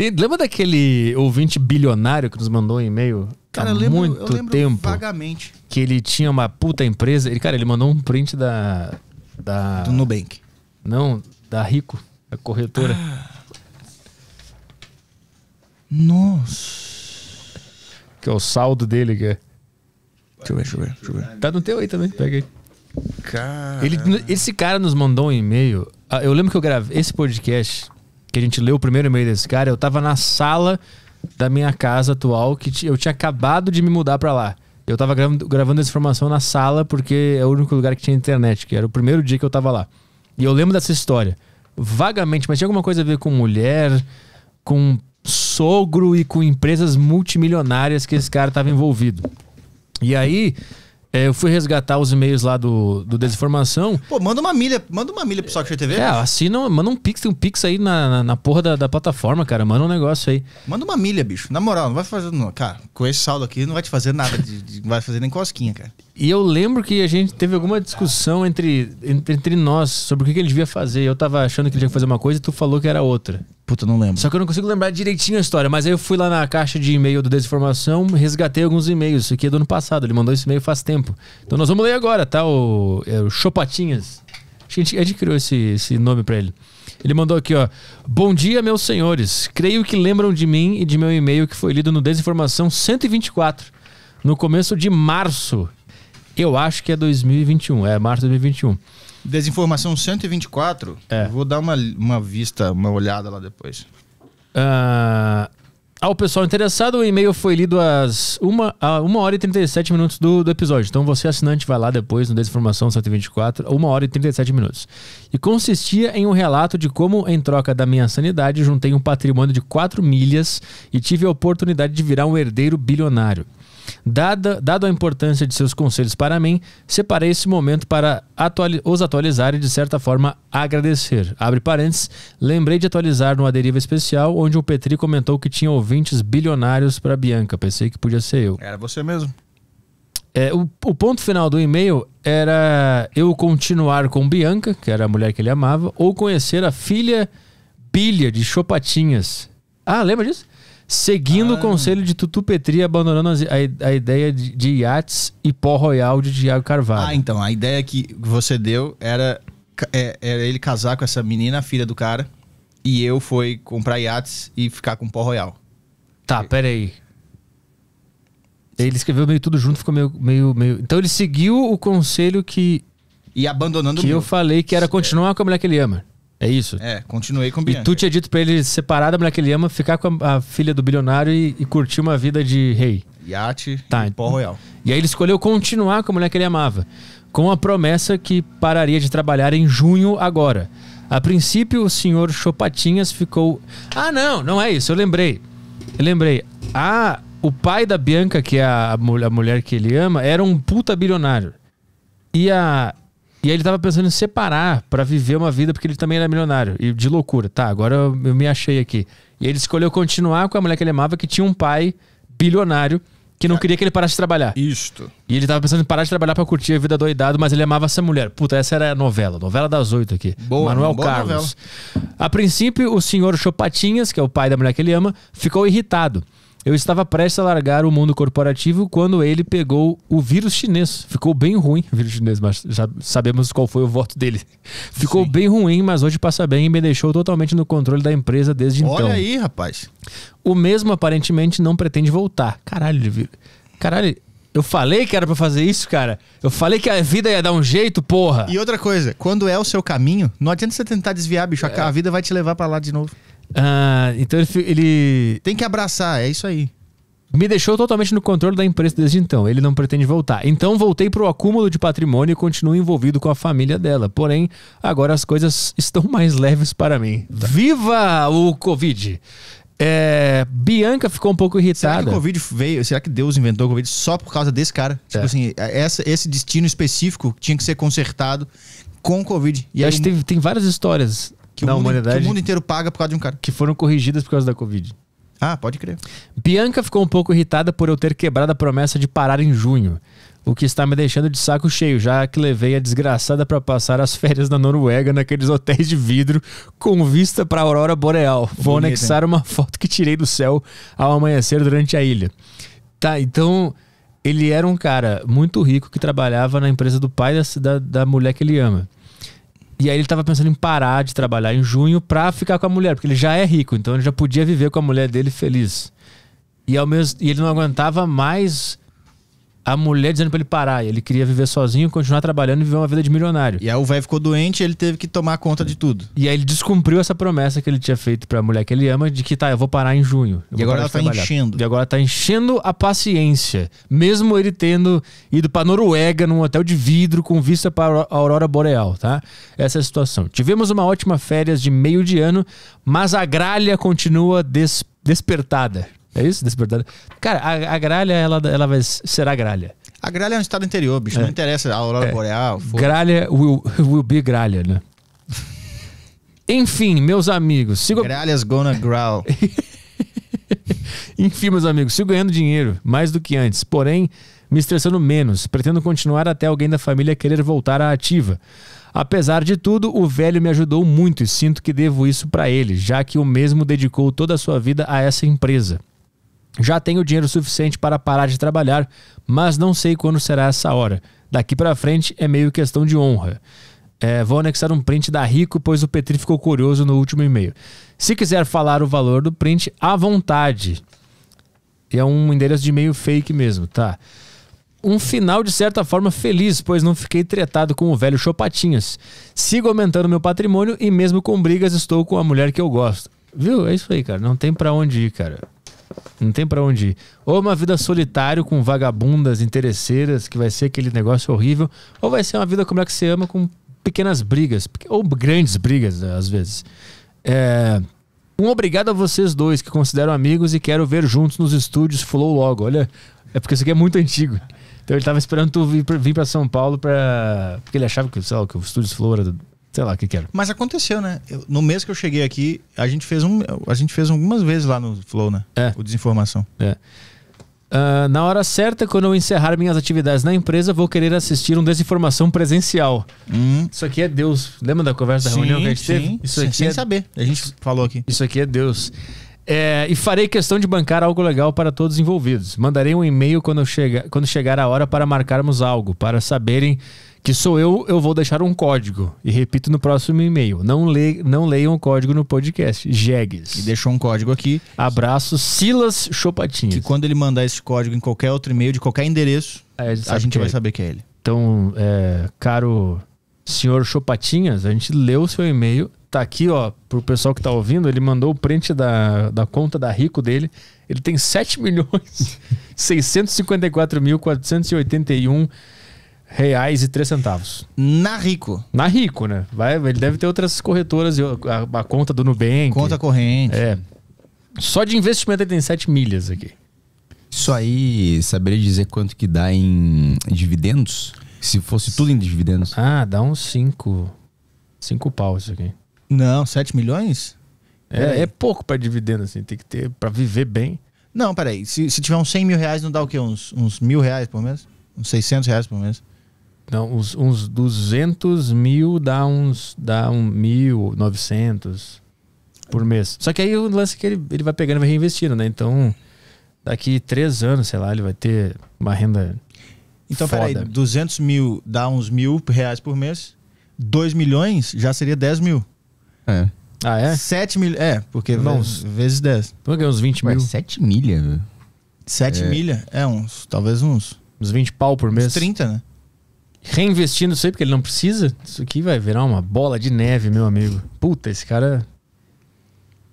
Tem, lembra daquele ouvinte bilionário que nos mandou um e-mail cara, há lembro, muito tempo? Vagamente. Que ele tinha uma puta empresa. Ele, cara, ele mandou um print da. da Do Nubank. Não, da Rico, a corretora. Ah. Nossa. Que é o saldo dele, que é. Deixa eu ver, deixa eu ver, deixa eu ver. Tá no teu aí também, pega aí. Cara. Ele, esse cara nos mandou um e-mail. Ah, eu lembro que eu gravei esse podcast que a gente leu o primeiro e-mail desse cara, eu tava na sala da minha casa atual, que eu tinha acabado de me mudar para lá. Eu tava gravando, gravando essa informação na sala, porque é o único lugar que tinha internet, que era o primeiro dia que eu tava lá. E eu lembro dessa história. Vagamente, mas tinha alguma coisa a ver com mulher, com sogro e com empresas multimilionárias que esse cara tava envolvido. E aí, é, eu fui resgatar os e-mails lá do, do Desinformação. Pô, manda uma milha, manda uma milha pro Soccer TV. É, assina, manda um pix, tem um pix aí na, na, na porra da, da, plataforma, cara. Manda um negócio aí. Manda uma milha, bicho. Na moral, não vai fazer. Não. Cara, com esse saldo aqui não vai te fazer nada, de, de, não vai fazer nem cosquinha, cara. E eu lembro que a gente teve alguma discussão entre, entre, entre nós sobre o que, que ele devia fazer. Eu tava achando que ele tinha que fazer uma coisa e tu falou que era outra. Puta, não lembro. Só que eu não consigo lembrar direitinho a história, mas aí eu fui lá na caixa de e-mail do Desinformação, resgatei alguns e-mails. Isso aqui é do ano passado, ele mandou esse e-mail faz tempo. Então nós vamos ler agora, tá? O, é, o Chopatinhas. A gente, a gente criou esse, esse nome para ele. Ele mandou aqui, ó. Bom dia, meus senhores. Creio que lembram de mim e de meu e-mail que foi lido no Desinformação 124, no começo de março. Eu acho que é 2021. É, março de 2021. Desinformação 124. É. Vou dar uma, uma vista, uma olhada lá depois. Ah, ao pessoal interessado, o e-mail foi lido às 1, uma hora e 37 minutos do, do episódio. Então você, assinante, vai lá depois no Desinformação 124, 1 hora e 37 minutos. E consistia em um relato de como, em troca da minha sanidade, juntei um patrimônio de 4 milhas e tive a oportunidade de virar um herdeiro bilionário. Dada, dado a importância de seus conselhos para mim, separei esse momento para atuali os atualizar e, de certa forma, agradecer. Abre parênteses, lembrei de atualizar numa deriva especial, onde o Petri comentou que tinha ouvintes bilionários para Bianca. Pensei que podia ser eu. Era você mesmo. É, o, o, ponto final do e-mail era eu continuar com Bianca, que era a mulher que ele amava, ou conhecer a filha Bilha de Chopatinhas. Ah, lembra disso? Seguindo ah. o conselho de Tutu Petri, abandonando a, a ideia de, iates e pó royal de Diago Carvalho. Ah, então, a ideia que você deu era, é, era ele casar com essa menina, filha do cara, e eu foi comprar iates e ficar com pó royal. Tá, peraí. Ele escreveu meio tudo junto, ficou meio. meio, meio... Então ele seguiu o conselho que. E abandonando Que o eu falei que era continuar com a mulher que ele ama. É isso? É, continuei com o Bianca. E tu tinha dito pra ele separar da mulher que ele ama, ficar com a, a filha do bilionário e, e, curtir uma vida de rei. Iate tá. e pó então. royal. E aí ele escolheu continuar com a mulher que ele amava, com a promessa que pararia de trabalhar em junho agora. A princípio, o senhor Chopatinhas ficou... Ah, não, não é isso, eu lembrei. Eu lembrei. Ah, o pai da Bianca, que é a, a mulher que ele ama, era um puta bilionário. E a, e aí ele tava pensando em separar para viver uma vida, porque ele também era milionário. E de loucura, tá, agora eu, me achei aqui. E ele escolheu continuar com a mulher que ele amava, que tinha um pai bilionário, que não queria que ele parasse de trabalhar. Isto. E ele tava pensando em parar de trabalhar para curtir a vida doidado, mas ele amava essa mulher. Puta, essa era a novela, novela das oito aqui. Boa, Manuel boa Carlos. Novela. A princípio, o senhor Chopatinhas, que é o pai da mulher que ele ama, ficou irritado. Eu estava prestes a largar o mundo corporativo quando ele pegou o vírus chinês. Ficou bem ruim, vírus chinês, mas já sabemos qual foi o voto dele. Ficou Sim. bem ruim, mas hoje passa bem e me deixou totalmente no controle da empresa desde Olha então. Olha aí, rapaz. O mesmo aparentemente não pretende voltar. Caralho, caralho, eu falei que era para fazer isso, cara. Eu falei que a vida ia dar um jeito, porra. E outra coisa, quando é o seu caminho, não adianta você tentar desviar, bicho. É. A vida vai te levar para lá de novo. Ah, então ele, ele, Tem que abraçar, é isso aí. Me deixou totalmente no controle da empresa desde então. Ele não pretende voltar. Então voltei para o acúmulo de patrimônio e continuo envolvido com a família dela. Porém, agora as coisas estão mais leves para mim. Tá. Viva o Covid! É, Bianca ficou um pouco irritada. Será que o Covid veio? Será que Deus inventou o Covid só por causa desse cara? É. Tipo assim, é, essa, esse destino específico tinha que ser consertado com o Covid. E Eu acho que tem várias histórias que, da o, mundo, que o mundo inteiro paga por causa de um cara. Que foram corrigidas por causa da Covid. Ah, pode crer. Bianca ficou um pouco irritada por eu ter quebrado a promessa de parar em junho, o que está me deixando de saco cheio, já que levei a desgraçada para passar as férias na Noruega naqueles hotéis de vidro com vista para a aurora boreal. Vou Bonito, anexar hein? uma foto que tirei do céu ao amanhecer durante a ilha. Tá, então ele era um cara muito rico que trabalhava na empresa do pai da, da, da mulher que ele ama. E aí ele tava pensando em parar de trabalhar em junho pra ficar com a mulher, porque ele já é rico, então ele já podia viver com a mulher dele feliz. E, ao mesmo, e ele não aguentava mais a mulher dizendo para ele parar. Ele queria viver sozinho, continuar trabalhando e viver uma vida de milionário. E aí o velho ficou doente, ele teve que tomar conta de tudo. E aí ele descumpriu essa promessa que ele tinha feito para a mulher que ele ama de que tá, eu vou parar em junho. E agora ela tá trabalhar. enchendo. E agora tá enchendo a paciência, mesmo ele tendo ido para Noruega num hotel de vidro com vista para a aurora boreal, tá? Essa é a situação. Tivemos uma ótima férias de meio de ano, mas a gralha continua des despertada. É isso? Despertar. Cara, a, a gralha, ela, ela vai ser a gralha. A gralha é um estado interior, bicho. É. Não interessa a aurora é. boreal. Foda. Gralha will, will be gralha, né? Enfim, meus amigos. Sigo... Gralhas gonna growl. Enfim, meus amigos, sigo ganhando dinheiro, mais do que antes. Porém, me estressando menos. Pretendo continuar até alguém da família querer voltar à ativa. Apesar de tudo, o velho me ajudou muito e sinto que devo isso para ele, já que o mesmo dedicou toda a sua vida a essa empresa. Já tenho dinheiro suficiente para parar de trabalhar, mas não sei quando será essa hora. Daqui para frente é meio questão de honra. É, vou anexar um print da Rico, pois o Petri ficou curioso no último e-mail. Se quiser falar o valor do print, à vontade. É um endereço de e-mail fake mesmo, tá? Um final de certa forma feliz, pois não fiquei tretado com o velho Chopatinhas. Sigo aumentando meu patrimônio e mesmo com brigas estou com a mulher que eu gosto. Viu? É isso aí, cara. Não tem para onde ir, cara. Não tem para onde ir. Ou uma vida solitário com vagabundas, interesseiras, que vai ser aquele negócio horrível, ou vai ser uma vida como é que você ama com pequenas brigas, ou grandes brigas, né, às vezes. É... Um obrigado a vocês dois que consideram amigos e quero ver juntos nos estúdios Flow logo. Olha, é porque isso aqui é muito antigo. Então ele tava esperando tu vir pra, vir São Paulo pra. Porque ele achava que, sei lá, que o Estúdios Flow era do sei lá o que, quero. Mas aconteceu, né? Eu, no mês que eu cheguei aqui, a gente fez, um, a gente fez algumas vezes lá no Flow, né? É. O Desinformação. É. Uh, na hora certa, quando eu encerrar minhas atividades na empresa, vou querer assistir um desinformação presencial. Hum. Isso aqui é Deus. Lembra da conversa da sim, reunião que a gente sim. teve? Isso aqui é sem é... saber. A gente falou aqui. Isso aqui é Deus. É, e farei questão de bancar algo legal para todos os envolvidos. Mandarei um e-mail quando, chega, quando chegar a hora para marcarmos algo, para saberem que sou eu, eu vou deixar um código. E repito no próximo e-mail. Não, le, não leiam o código no podcast. Jegues. E deixou um código aqui. Abraço, Silas Chopatinhas. Que quando ele mandar esse código em qualquer outro e-mail, de qualquer endereço, é, a gente vai é saber que é ele. Então, é, caro senhor Chopatinhas, a gente leu o seu e-mail. Tá aqui, ó, pro pessoal que tá ouvindo, ele mandou o print da, da conta da Rico dele. Ele tem 7 milhões 654.481 reais e três centavos. Na Rico. Na Rico, né? Vai, ele deve ter outras corretoras, a, a conta do Nubank. Conta corrente. É. Só de investimento ele tem 7 milhas aqui. Isso aí, saberia dizer quanto que dá em dividendos? Se fosse tudo em dividendos. Ah, dá uns 5. 5 pau isso aqui. Não, 7 milhões? É, é pouco para dividendo, assim. Tem que ter para viver bem. Não, peraí. Se, se tiver uns 100 mil reais, não dá o quê? Uns, uns mil reais por mês? Uns 600 reais por mês? Então, uns, uns 200 mil dá uns dá um 1.900 por mês. Só que aí o lance é que ele, ele vai pegando e vai reinvestindo, né? Então, daqui três anos, sei lá, ele vai ter uma renda. Então, foda. peraí, 200 mil dá uns mil reais por mês. 2 milhões já seria 10 mil. É. Ah, é? 7 mil. É, porque vamos, vezes, vezes 10. Porque uns 20 Ué, mil. 7 milha, velho. 7 é. milha? É, uns. Talvez uns. Uns 20 pau por mês. Uns 30, né? reinvestindo isso aí, porque ele não precisa, isso aqui vai virar uma bola de neve, meu amigo. Puta, esse cara.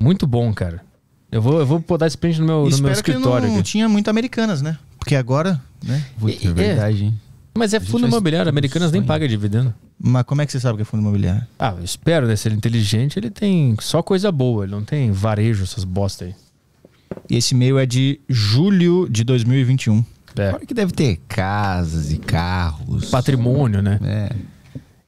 É muito bom, cara. Eu vou, eu vou botar esse print no meu, no meu escritório. não aqui. tinha muito americanas, né? Porque agora, né? é, é verdade, hein? Mas é fundo imobiliário, americanas sonho. nem paga dividendo. Mas como é que você sabe que é fundo imobiliário? Ah, eu espero, né? Se ele é inteligente, ele tem só coisa boa, ele não tem varejo, essas bosta aí. E esse e-mail é de julho de 2021. É. Claro que deve ter casas e carros. Patrimônio, né? É.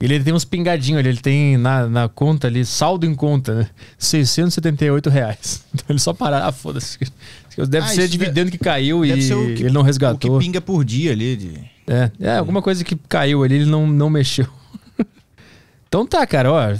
Ele, ele tem uns pingadinhos ele tem na, na conta ali, saldo em conta, né? 678 reais. Então ele só parar, ah, foda-se. Deve ah, ser dividendo deve, que caiu e que, ele não resgatou. O que pinga por dia ali. De... É, é, alguma coisa que caiu ali, ele não, não mexeu. então tá, cara, ó.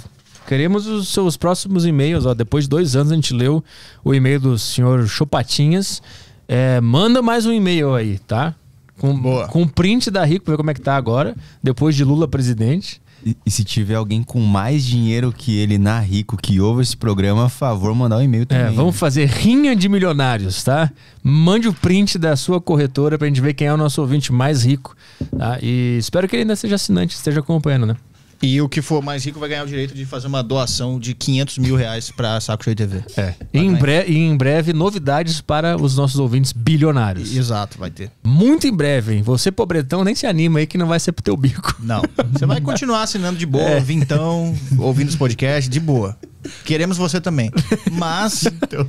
Queremos os seus próximos e-mails, ó. Depois de dois anos a gente leu o e-mail do senhor Chupatinhas é, manda mais um e-mail aí, tá? Com, Boa. com print da Rico, ver como é que tá agora, depois de Lula presidente. E, e se tiver alguém com mais dinheiro que ele na Rico que ouve esse programa, a favor, mandar um e-mail é, também. É, vamos fazer rinha de milionários, tá? Mande o print da sua corretora pra gente ver quem é o nosso ouvinte mais rico. Tá? E espero que ele ainda seja assinante, esteja acompanhando, né? E o que for mais rico vai ganhar o direito de fazer uma doação de 500 mil reais para Saco Cheio TV. É. E em, bre e em breve, novidades para os nossos ouvintes bilionários. Exato, vai ter. Muito em breve, hein? Você, pobretão, nem se anima aí que não vai ser pro teu bico. Não. Você vai continuar assinando de boa, é. vintão, ouvindo os podcasts, de boa. Queremos você também. Mas. então...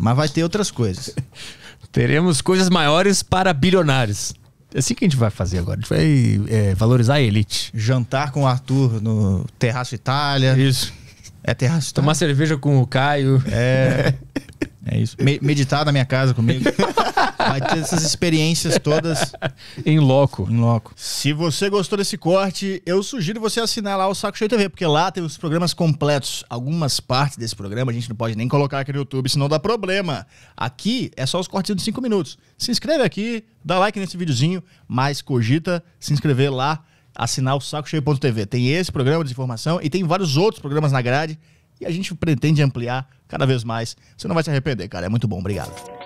Mas vai ter outras coisas. Teremos coisas maiores para bilionários assim que a gente vai fazer agora. A gente vai é, valorizar a elite. Jantar com o Arthur no Terraço Itália. Isso. É Terraço Itália. Tomar cerveja com o Caio. É. É isso. Me meditar na minha casa comigo. Vai ter essas experiências todas. em loco. Em loco. Se você gostou desse corte, eu sugiro você assinar lá o Saco Cheio TV, porque lá tem os programas completos. Algumas partes desse programa a gente não pode nem colocar aqui no YouTube, senão dá problema. Aqui é só os cortes de 5 minutos. Se inscreve aqui, dá like nesse videozinho, mas cogita se inscrever lá, assinar o Saco Cheio.tv. Tem esse programa de informação e tem vários outros programas na grade e a gente pretende ampliar cada vez mais. Você não vai se arrepender, cara. É muito bom. Obrigado.